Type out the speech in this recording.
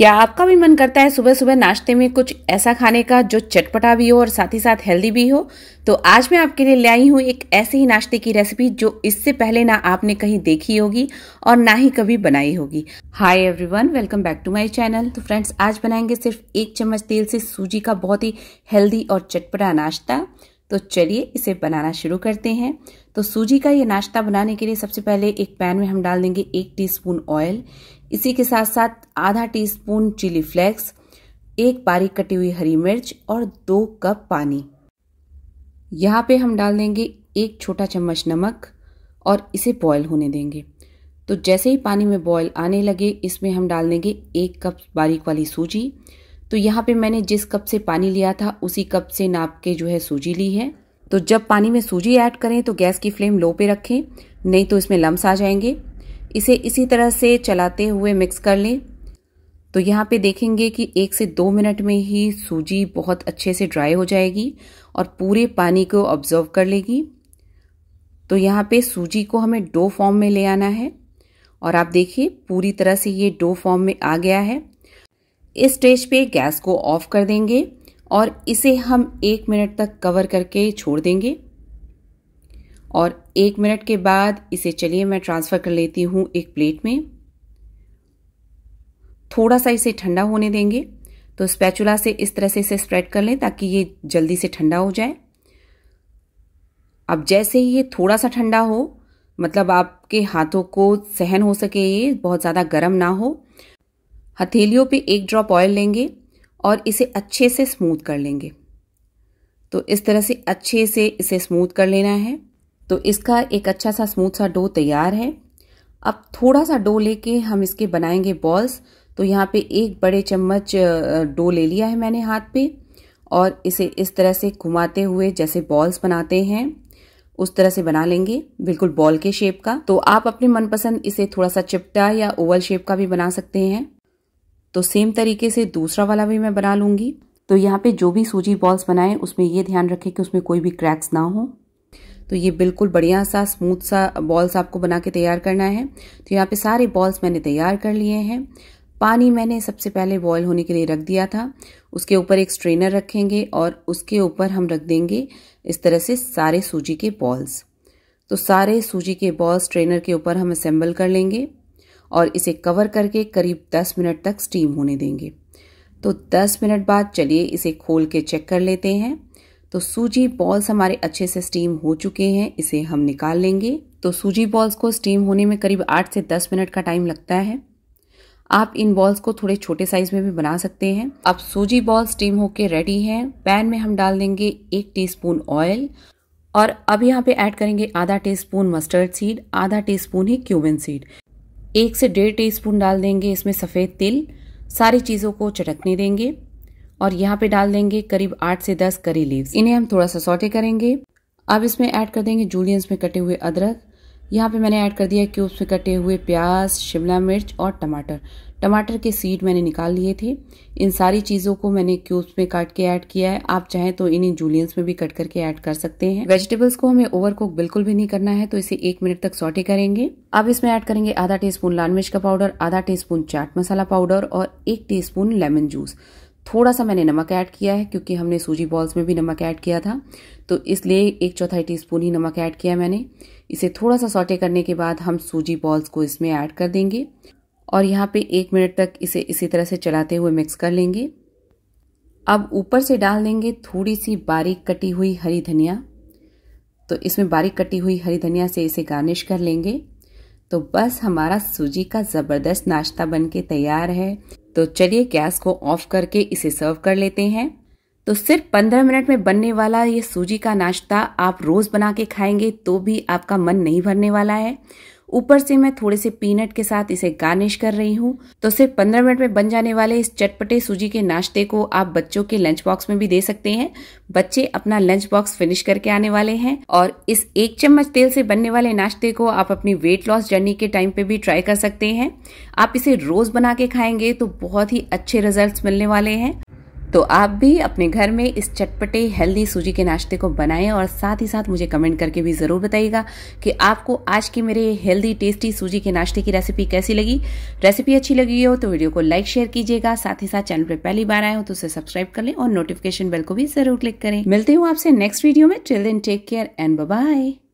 क्या आपका भी मन करता है सुबह सुबह नाश्ते में कुछ ऐसा खाने का जो चटपटा भी हो और साथ ही साथ हेल्दी भी हो तो आज मैं आपके लिए ले आई हूँ एक ऐसे ही नाश्ते की रेसिपी जो इससे पहले ना आपने कहीं देखी होगी और ना ही कभी बनाई होगी hi everyone welcome back to my channel तो फ्रेंड्स आज बनाएंगे सिर्फ एक चम्मच तेल से सूजी का बहुत ही हेल्दी और चटपटा नाश्ता तो चलिए इसे बनाना शुरू करते हैं तो सूजी का ये नाश्ता बनाने के लिए सबसे पहले एक पैन में हम डाल देंगे एक टीस्पून ऑयल इसी के साथ साथ आधा टीस्पून चिली फ्लेक्स एक बारीक कटी हुई हरी मिर्च और दो कप पानी यहाँ पे हम डाल देंगे एक छोटा चम्मच नमक और इसे बॉयल होने देंगे तो जैसे ही पानी में बॉयल आने लगे इसमें हम डाल देंगे एक कप बारीक वाली सूजी तो यहाँ पे मैंने जिस कप से पानी लिया था उसी कप से नाप के जो है सूजी ली है तो जब पानी में सूजी ऐड करें तो गैस की फ्लेम लो पे रखें नहीं तो इसमें लम्स आ जाएंगे इसे इसी तरह से चलाते हुए मिक्स कर लें तो यहाँ पे देखेंगे कि एक से दो मिनट में ही सूजी बहुत अच्छे से ड्राई हो जाएगी और पूरे पानी को ऑब्जर्व कर लेगी तो यहाँ पे सूजी को हमें डो फॉर्म में ले आना है और आप देखिए पूरी तरह से ये डो फॉर्म में आ गया है इस स्टेज पे गैस को ऑफ कर देंगे और इसे हम एक मिनट तक कवर करके छोड़ देंगे और एक मिनट के बाद इसे चलिए मैं ट्रांसफ़र कर लेती हूँ एक प्लेट में थोड़ा सा इसे ठंडा होने देंगे तो स्पैचुला से इस तरह से इसे स्प्रेड कर लें ताकि ये जल्दी से ठंडा हो जाए अब जैसे ही ये थोड़ा सा ठंडा हो मतलब आपके हाथों को सहन हो सके ये बहुत ज़्यादा गर्म ना हो हथेलियों पे एक ड्रॉप ऑयल लेंगे और इसे अच्छे से स्मूथ कर लेंगे तो इस तरह से अच्छे से इसे स्मूथ कर लेना है तो इसका एक अच्छा सा स्मूथ सा डो तैयार है अब थोड़ा सा डो लेके हम इसके बनाएंगे बॉल्स तो यहाँ पे एक बड़े चम्मच डो ले लिया है मैंने हाथ पे और इसे इस तरह से घुमाते हुए जैसे बॉल्स बनाते हैं उस तरह से बना लेंगे बिल्कुल बॉल के शेप का तो आप अपने मनपसंद इसे थोड़ा सा चिपटा या ओवल शेप का भी बना सकते हैं तो सेम तरीके से दूसरा वाला भी मैं बना लूँगी तो यहाँ पे जो भी सूजी बॉल्स बनाएं उसमें ये ध्यान रखें कि उसमें कोई भी क्रैक्स ना हो तो ये बिल्कुल बढ़िया सा स्मूथ सा बॉल्स आपको बना के तैयार करना है तो यहाँ पे सारे बॉल्स मैंने तैयार कर लिए हैं पानी मैंने सबसे पहले बॉयल होने के लिए रख दिया था उसके ऊपर एक स्ट्रेनर रखेंगे और उसके ऊपर हम रख देंगे इस तरह से सारे सूजी के बॉल्स तो सारे सूजी के बॉल्स ट्रेनर के ऊपर हम असेंबल कर लेंगे और इसे कवर करके करीब 10 मिनट तक स्टीम होने देंगे तो 10 मिनट बाद चलिए इसे खोल के चेक कर लेते हैं तो सूजी बॉल्स हमारे अच्छे से स्टीम हो चुके हैं इसे हम निकाल लेंगे तो सूजी बॉल्स को स्टीम होने में करीब आठ से दस मिनट का टाइम लगता है आप इन बॉल्स को थोड़े छोटे साइज में भी बना सकते हैं अब सूजी बॉल स्टीम होके रेडी है पैन में हम डाल देंगे एक टीस्पून ऑयल और अब यहाँ पे ऐड करेंगे आधा टीस्पून मस्टर्ड सीड आधा टीस्पून ही क्यूबन सीड एक से डेढ़ टीस्पून डाल देंगे इसमें सफ़ेद तिल सारी चीज़ों को चटकने देंगे और यहाँ पे डाल देंगे करीब आठ से दस करी लीव्स इन्हें हम थोड़ा सा सौटे करेंगे अब इसमें ऐड कर देंगे जूलियंस में कटे हुए अदरक यहाँ पे मैंने ऐड कर दिया क्यूब्स में कटे हुए प्याज शिमला मिर्च और टमाटर टमाटर के सीड मैंने निकाल लिए थे इन सारी चीज़ों को मैंने क्यूब्स में काट के ऐड किया है आप चाहें तो इन्हें जूलियंस में भी कट करके ऐड कर सकते हैं वेजिटेबल्स को हमें ओवर कुक बिल्कुल भी नहीं करना है तो इसे एक मिनट तक सौटे करेंगे अब इसमें ऐड करेंगे आधा टी स्पून लाल मिर्च का पाउडर आधा टी स्पून चाट मसाला पाउडर और एक टी स्पून लेमन जूस थोड़ा सा मैंने नमक ऐड किया है क्योंकि हमने सूजी बॉल्स में भी नमक ऐड किया था तो इसलिए एक चौथाई टीस्पून ही नमक ऐड किया मैंने इसे थोड़ा सा सौटे करने के बाद हम सूजी बॉल्स को इसमें ऐड कर देंगे और यहाँ पे एक मिनट तक इसे इसी तरह से चलाते हुए मिक्स कर लेंगे अब ऊपर से डाल देंगे थोड़ी सी बारीक कटी हुई हरी धनिया तो इसमें बारीक कटी हुई हरी धनिया से इसे गार्निश कर लेंगे तो बस हमारा सूजी का ज़बरदस्त नाश्ता बनके तैयार है तो चलिए गैस को ऑफ करके इसे सर्व कर लेते हैं तो सिर्फ पंद्रह मिनट में बनने वाला ये सूजी का नाश्ता आप रोज़ बना के खाएंगे तो भी आपका मन नहीं भरने वाला है ऊपर से मैं थोड़े से पीनट के साथ इसे गार्निश कर रही हूँ तो सिर्फ पंद्रह मिनट में बन जाने वाले इस चटपटे सूजी के नाश्ते को आप बच्चों के लंच बॉक्स में भी दे सकते हैं बच्चे अपना लंच बॉक्स फिनिश करके आने वाले हैं और इस एक चम्मच तेल से बनने वाले नाश्ते को आप अपनी वेट लॉस जर्नी के टाइम पे भी ट्राई कर सकते हैं आप इसे रोज बना के खाएंगे तो बहुत ही अच्छे रिजल्ट मिलने वाले हैं तो आप भी अपने घर में इस चटपटे हेल्दी सूजी के नाश्ते को बनाएं और साथ ही साथ मुझे कमेंट करके भी ज़रूर बताइएगा कि आपको आज की मेरे हेल्दी टेस्टी सूजी के नाश्ते की रेसिपी कैसी लगी रेसिपी अच्छी लगी हो तो वीडियो को लाइक शेयर कीजिएगा साथ ही साथ चैनल पर पहली बार आए हो तो उसे सब्सक्राइब कर लें और नोटिफिकेशन बेल को भी ज़रूर क्लिक करें मिलते हूँ आपसे नेक्स्ट वीडियो में children take care and bye